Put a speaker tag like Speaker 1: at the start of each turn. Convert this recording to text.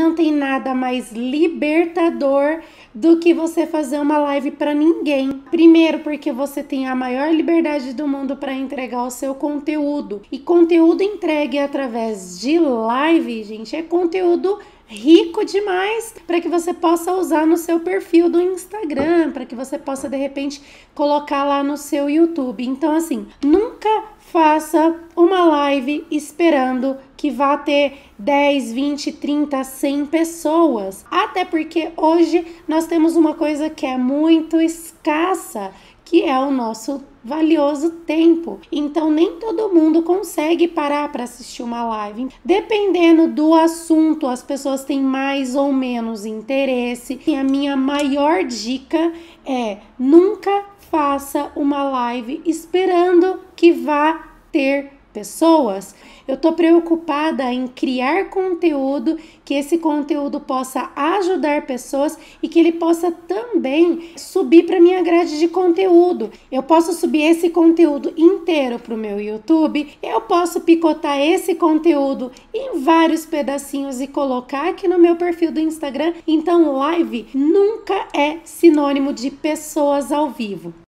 Speaker 1: Não tem nada mais libertador do que você fazer uma live para ninguém. Primeiro, porque você tem a maior liberdade do mundo para entregar o seu conteúdo. E conteúdo entregue através de live, gente, é conteúdo rico demais para que você possa usar no seu perfil do Instagram, para que você possa de repente colocar lá no seu YouTube. Então, assim, nunca faça uma live esperando que vá ter 10, 20, 30, 100 pessoas. Até porque hoje nós temos uma coisa que é muito escassa, que é o nosso valioso tempo. Então nem todo mundo consegue parar para assistir uma live. Dependendo do assunto, as pessoas têm mais ou menos interesse. E a minha maior dica é nunca faça uma live esperando vá ter pessoas. Eu estou preocupada em criar conteúdo que esse conteúdo possa ajudar pessoas e que ele possa também subir para minha grade de conteúdo. Eu posso subir esse conteúdo inteiro para o meu YouTube, eu posso picotar esse conteúdo em vários pedacinhos e colocar aqui no meu perfil do Instagram. Então, live nunca é sinônimo de pessoas ao vivo.